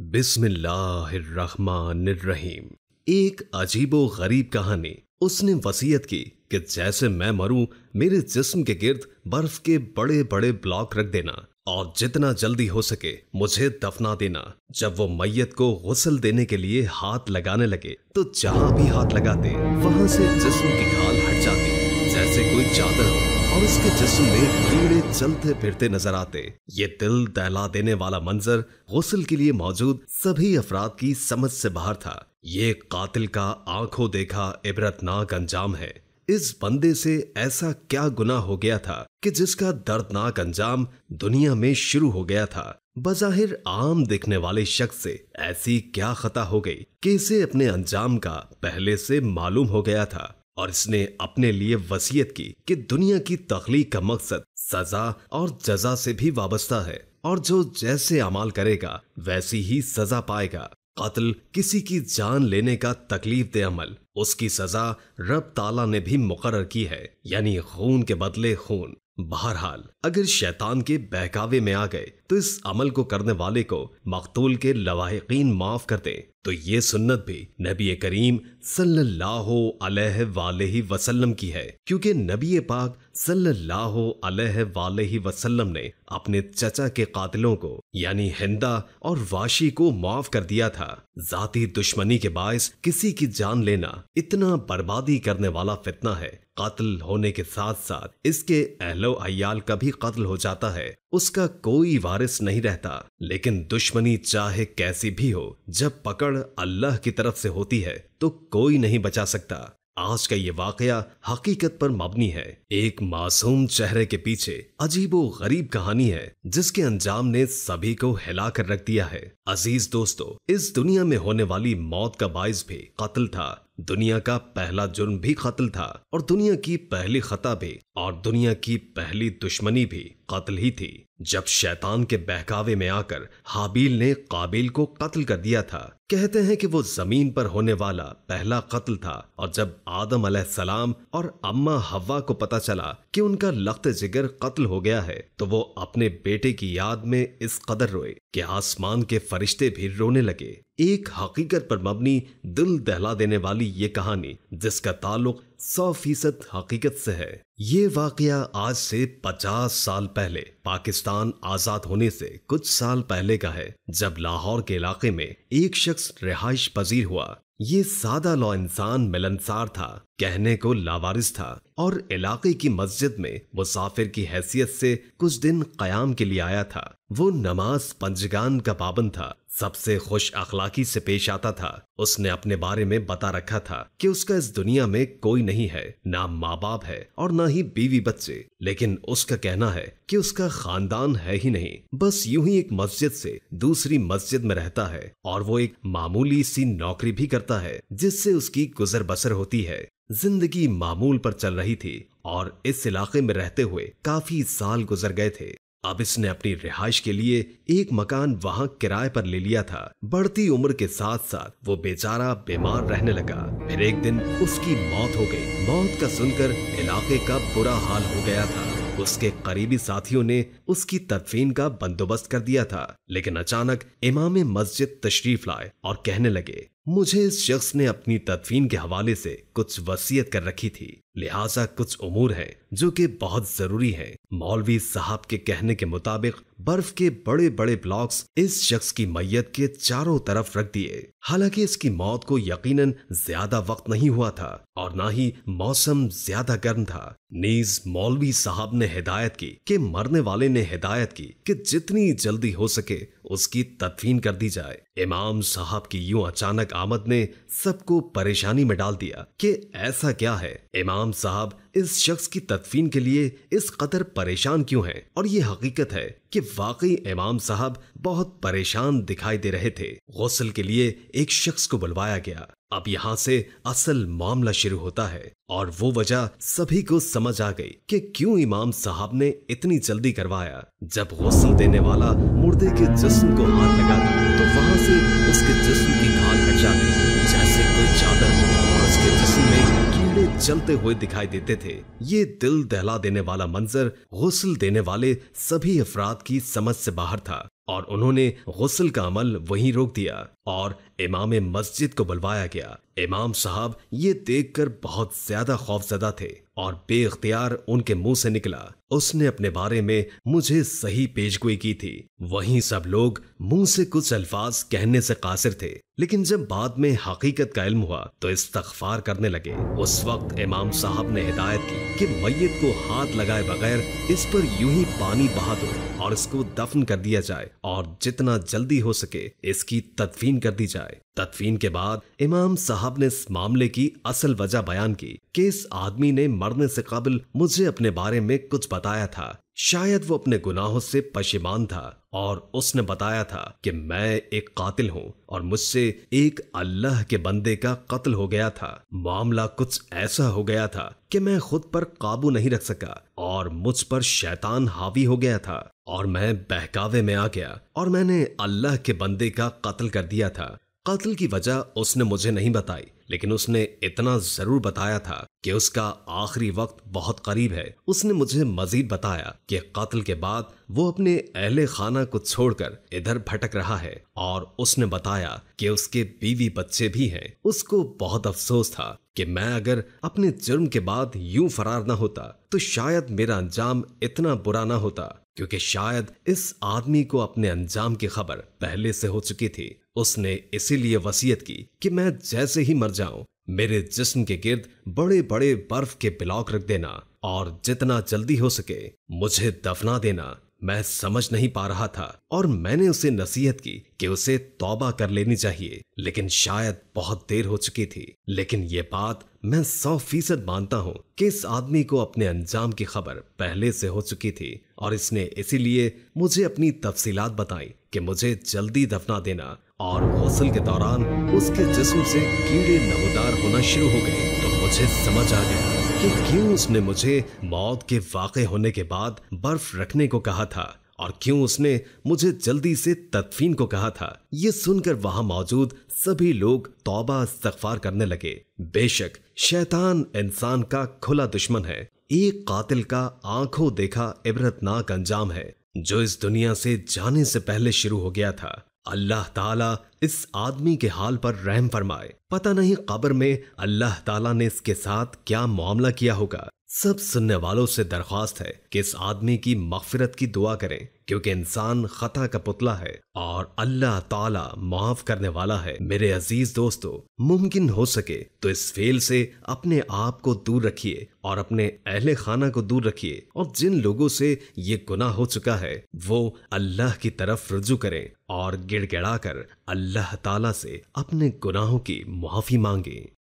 बिस्मिल्लाहिर्रहमानिर्रहीम एक अजीबो गरीब कहानी उसने वसीयत की कि जैसे मैं मरूं मेरे जिस्म के गिर्द बर्फ के बड़े बड़े ब्लॉक रख देना और जितना जल्दी हो सके मुझे दफना देना जब वो मैयत को गसल देने के लिए हाथ लगाने लगे तो जहां भी हाथ लगाते वहां से जिस्म की खाल हट जाती जैसे कोई चादर हो और उसके जिस्म में कीड़े चलते फिरते नजर आते ये दिल दहला देने वाला मंजर गुसल के लिए मौजूद सभी अफराद की समझ से बाहर था ये कातिल का आंखों देखा इबरतनाक अंजाम है इस बंदे से ऐसा क्या गुना हो गया था कि जिसका दर्दनाक अंजाम दुनिया में शुरू हो गया था बजाहिर आम दिखने वाले शख्स से ऐसी क्या खता हो गई कि इसे अपने अंजाम का पहले से मालूम हो गया था और इसने अपने लिए वसीयत की कि दुनिया की तखलीक का मकसद सजा और जजा से भी वाबस्ता है और जो जैसे अमाल करेगा वैसी ही सजा पाएगा कत्ल किसी की जान लेने का तकलीफ दे अमल उसकी सजा रब ताला ने भी मुकर की है यानी खून के बदले खून बहरहाल अगर शैतान के बहकावे में आ गए तो इस अमल को करने वाले को मकतूल के लवाहकिन माफ कर दें तो ये सुन्नत भी नबी करीम सल्लल्लाहु अलैहि वसल्लम की है क्योंकि नबी पाक सल्लल्लाहु अलैहि वसल्लम ने अपने चचा के कातिलों को यानी हिंदा और वाशी को माफ कर दिया था जाति दुश्मनी के बायस किसी की जान लेना इतना बर्बादी करने वाला फितना है कत्ल होने के साथ साथ इसके अहलो अयाल का भी कत्ल हो जाता है उसका कोई वारिस नहीं रहता लेकिन दुश्मनी चाहे कैसी भी हो जब पकड़ अल्लाह की तरफ से होती है तो कोई नहीं बचा सकता आज का ये वाकया हकीकत पर मबनी है एक मासूम चेहरे के पीछे अजीबो गरीब कहानी है जिसके अंजाम ने सभी को हिला कर रख दिया है अजीज दोस्तों इस दुनिया में होने वाली मौत का बायस भी कत्ल था दुनिया का पहला जुर्म भी कत्ल था और दुनिया की पहली खता भी और दुनिया की पहली दुश्मनी भी कत्ल ही थी जब शैतान के बहकावे में आकर हाबील ने काबिल को कत्ल कर दिया था कहते हैं कि वो जमीन पर होने वाला पहला कत्ल था और जब आदम सलाम और अम्मा हवा को पता चला कि उनका लख्त जिगर कत्ल हो गया है तो वो अपने बेटे की याद में इस कदर रोए कि आसमान के फरिश्ते भी रोने लगे एक हकीकत पर मबनी दिल दहला देने वाली ये कहानी जिसका ताल्लुक सौ फीसद हकीकत से है ये वाकया आज से पचास साल पहले पाकिस्तान आजाद होने से कुछ साल पहले का है जब लाहौर के इलाके में एक शख्स रिहाइश पजीर हुआ ये सादा लॉ इंसान मिलनसार था कहने को लावारिस था और इलाके की मस्जिद में मुसाफिर की हैसियत से कुछ दिन कयाम के लिए आया था वो नमाज पंजगान का पाबंद था सबसे खुश अखलाकी से पेश आता था उसने अपने बारे में बता रखा था कि उसका इस दुनिया में कोई नहीं है ना माँ बाप है और ना ही बीवी बच्चे लेकिन उसका कहना है कि उसका खानदान है ही नहीं बस यूं ही एक मस्जिद से दूसरी मस्जिद में रहता है और वो एक मामूली सी नौकरी भी करता है जिससे उसकी गुजर बसर होती है जिंदगी मामूल पर चल रही थी और इस इलाके में रहते हुए काफी साल गुजर गए थे अब इसने अपनी रिहाइश के लिए एक मकान वहां किराए पर ले लिया था बढ़ती उम्र के साथ साथ वो बेचारा बीमार रहने लगा फिर एक दिन उसकी मौत हो गई मौत का सुनकर इलाके का बुरा हाल हो गया था उसके करीबी साथियों ने उसकी तदफीन का बंदोबस्त कर दिया था लेकिन अचानक इमाम मस्जिद तशरीफ लाए और कहने लगे मुझे इस शख्स ने अपनी तदफीन के हवाले से कुछ वसीयत कर रखी थी लिहाजा कुछ उमूर हैं जो कि बहुत जरूरी हैं। मौलवी साहब के कहने के मुताबिक बर्फ के बड़े बड़े ब्लॉक्स इस शख्स की मैयत के चारों तरफ रख दिए हालांकि इसकी मौत को यकीनन ज्यादा वक्त नहीं हुआ था और ना ही मौसम ज्यादा गर्म था नीज मौलवी साहब ने हिदायत की कि मरने वाले ने हिदायत की कि जितनी जल्दी हो सके उसकी तदफीन कर दी जाए इमाम साहब की यूं अचानक आमद ने सबको परेशानी में डाल दिया कि ऐसा क्या है इमाम साहब इस शख्स की तदफीन के लिए इस कदर परेशान क्यों हैं और ये हकीकत है कि वाकई इमाम साहब बहुत परेशान दिखाई दे रहे थे गौसल के लिए एक शख्स को बुलवाया गया अब यहां से असल मामला शुरू होता है और वो वजह सभी को समझ आ गई कि क्यों इमाम साहब ने इतनी जल्दी करवाया जब गौसल देने वाला मुर्दे के जिस्म को हाथ लगाता तो वहां से उसके जिस्म की खाल हट जाती जैसे कोई चादर उसके जिस्म में कीड़े चलते हुए दिखाई देते थे ये दिल दहला देने वाला मंजर गौसल देने वाले सभी अफराद की समझ से बाहर था और उन्होंने गसल का अमल वहीं रोक दिया और इमाम मस्जिद को बुलवाया गया इमाम साहब ये देखकर बहुत ज्यादा खौफजदा थे और बेख्तियार उनके मुंह से निकला उसने अपने बारे में मुझे सही पेशगोई की थी वहीं सब लोग मुंह से कुछ अल्फाज कहने से कासिर थे लेकिन जब बाद में हकीकत का इल्म हुआ तो इस्तफार करने लगे उस वक्त इमाम साहब ने हिदायत की कि मैयत को हाथ लगाए बगैर इस पर यूं ही पानी बहा दो और इसको दफन कर दिया जाए और जितना जल्दी हो सके इसकी तदफीन कर दी जाए जाए तदफीन के बाद इमाम साहब ने इस मामले की असल वजह बयान की कि इस आदमी ने मरने से कबल मुझे अपने बारे में कुछ बताया था शायद वो अपने गुनाहों से पशेमान था और उसने बताया था कि मैं एक कातिल हूँ और मुझसे एक अल्लाह के बंदे का कत्ल हो गया था मामला कुछ ऐसा हो गया था कि मैं खुद पर काबू नहीं रख सका और मुझ पर शैतान हावी हो गया था और मैं बहकावे में आ गया और मैंने अल्लाह के बंदे का कत्ल कर दिया था कत्ल की वजह उसने मुझे नहीं बताई लेकिन उसने इतना जरूर बताया था कि उसका आखिरी वक्त बहुत करीब है उसने मुझे मजीद बताया कि कत्ल के बाद वो अपने अहले खाना को छोड़कर इधर भटक रहा है और उसने बताया कि उसके बीवी बच्चे भी हैं उसको बहुत अफसोस था कि मैं अगर अपने जुर्म के बाद यूं फरार ना होता तो शायद मेरा अंजाम इतना बुरा ना होता क्योंकि शायद इस आदमी को अपने अंजाम की खबर पहले से हो चुकी थी उसने इसीलिए वसीयत की कि मैं जैसे ही मर जाऊं मेरे जिस्म के गिर्द बड़े बड़े बर्फ के ब्लॉक रख देना और जितना जल्दी हो सके मुझे दफना देना मैं समझ नहीं पा रहा था और मैंने उसे नसीहत की कि उसे तौबा कर लेनी चाहिए लेकिन शायद बहुत देर हो चुकी थी लेकिन ये बात मैं सौ फीसद मानता हूँ कि इस आदमी को अपने अंजाम की खबर पहले से हो चुकी थी और इसने इसीलिए मुझे अपनी तफसीलात बताई कि मुझे जल्दी दफना देना और गौसल के दौरान उसके जिस्म से कीड़े नमदार होना शुरू हो गए तो मुझे समझ आ गया कि क्यों उसने मुझे मौत के वाक़ होने के बाद बर्फ रखने को कहा था और क्यों उसने मुझे जल्दी से तदफीन को कहा था ये सुनकर वहां मौजूद सभी लोग तौबा सफार करने लगे बेशक शैतान इंसान का खुला दुश्मन है एक कातिल का आंखों देखा इबरतनाक अंजाम है जो इस दुनिया से जाने से पहले शुरू हो गया था अल्लाह ताला इस आदमी के हाल पर रहम फरमाए पता नहीं कब्र में अल्लाह ताला ने इसके साथ क्या मामला किया होगा सब सुनने वालों से दरख्वास्त है कि इस आदमी की मफफरत की दुआ करें क्योंकि इंसान खता का पुतला है और अल्लाह ताला माफ करने वाला है मेरे अजीज दोस्तों मुमकिन हो सके तो इस फेल से अपने आप को दूर रखिए और अपने अहले खाना को दूर रखिए और जिन लोगों से ये गुनाह हो चुका है वो अल्लाह की तरफ रुजू करें और गिड़गिड़ा कर अल्लाह ताला से अपने गुनाहों की मुआफी मांगे